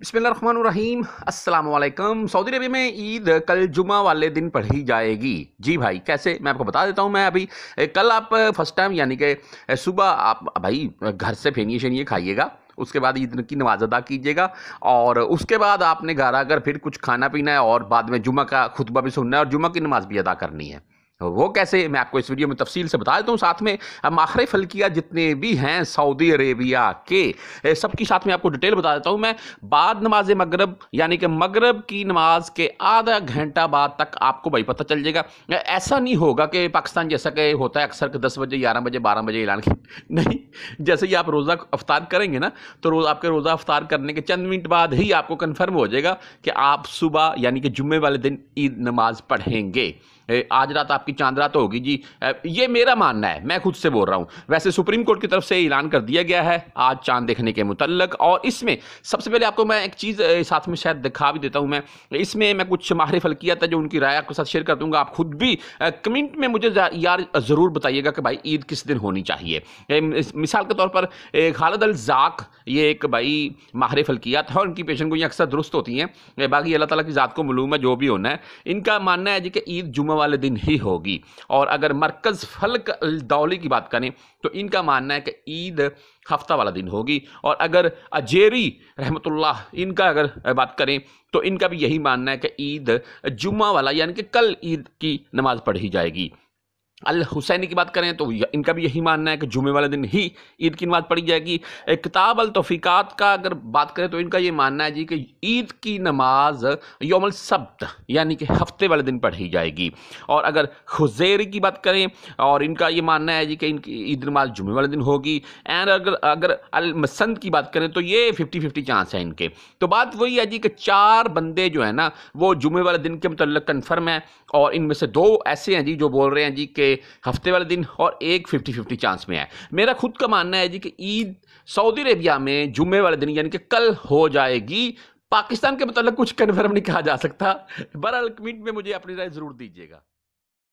बसमीम अल्लाम Saudi Arabia में ईद कल जुमा वाले दिन पढ़ी जाएगी जी भाई कैसे मैं आपको बता देता हूँ मैं अभी कल आप फर्स्ट टाइम यानी कि सुबह आप भाई घर से फेनिए शेनिए खाइएगा उसके बाद ईद की नमाज अदा कीजिएगा और उसके बाद आपने घर आकर फिर कुछ खाना पीना है और बाद में जुमा का खुतबा भी सुनना है और जुमा की नमाज भी अदा करनी है तो वो कैसे मैं आपको इस वीडियो में तफसील से बता देता हूँ साथ में माखरे फलकिया जितने भी हैं सऊदी अरेबिया के सबकी साथ में आपको डिटेल बता देता हूँ मैं बाद नमाज मगरब यानी कि मगरब की नमाज के आधा घंटा बाद तक आपको भाई पता चल जाएगा ऐसा नहीं होगा कि पाकिस्तान जैसा कि होता है अक्सर दस बजे ग्यारह बजे बारह बजे ऐलान नहीं जैसे ही आप रोज़ा अफ्तार करेंगे ना तो रोज़ आपके रोज़ा अफ्तार करने के चंद मिनट बाद ही आपको कन्फर्म हो जाएगा कि आप सुबह यानी कि जुम्मे वाले दिन ईद नमाज़ पढ़ेंगे आज रात आपकी आपकी चांदरा तो होगी जी ये मेरा मानना है मैं खुद से बोल रहा हूँ वैसे सुप्रीम कोर्ट की तरफ से ऐलान कर दिया गया है आज चांद देखने के मुतलक और इसमें सबसे पहले आपको मैं एक चीज़ साथ में शायद दिखा भी देता हूँ मैं इसमें मैं कुछ माहिर फलकिया था जो उनकी राय आपके साथ शेयर कर दूंगा आप खुद भी कमेंट में मुझे यार ज़रूर बताइएगा कि भाई ईद किस दिन होनी चाहिए मिसाल के तौर पर खालद अल जाक ये एक भाई माहिर फलकियात है और इनकी पेशन को अक्सर दुरुस्त होती हैं बाकी अल्लाह ताला की ज़ात को मलूम है जो भी होना है इनका मानना है जी कि ईद जुमे वाले दिन ही होगी होगी और अगर मरकज़ फलक दौले की बात करें तो इनका मानना है कि ईद हफ्ता वाला दिन होगी और अगर अजेरी रहमतुल्लाह इनका अगर बात करें तो इनका भी यही मानना है कि ईद जुम्मा वाला यानी कि कल ईद की नमाज़ पढ़ी जाएगी अल हुसैनी की बात करें तो इनका भी यही मानना है कि जुमे वाले दिन ही ईद की नमाज़ पढ़ी जाएगी किताब अल तोफ़ीक़ात का अगर बात करें तो इनका ये मानना है जी कि ईद की नमाज योमल सब्त यानी कि हफ्ते वाले दिन पढ़ी जाएगी और अगर हुजैरी की बात करें और इनका ये मानना है जी कि इनकी ईद नमाज जुमे वाले दिन होगी एंड अगर अगर अलमसंद की बात करें तो ये फिफ्टी फिफ्टी चांस है इनके तो बात वही है जी कि चार बंदे जो है ना वो जुमे वाले दिन के मतलब कन्फर्म है और इनमें से दो ऐसे हैं जी जो बोल रहे हैं जी कि हफ्ते वाले दिन और एक फिफ्टी फिफ्टी चांस में है मेरा खुद का मानना है जी कि ईद सऊदी अरेबिया में जुम्मे वाले दिन यानी कि कल हो जाएगी पाकिस्तान के मतलब कुछ कन्फर्म नहीं कहा जा सकता बहरहाल कमेंट में मुझे अपनी राय ज़रूर दीजिएगा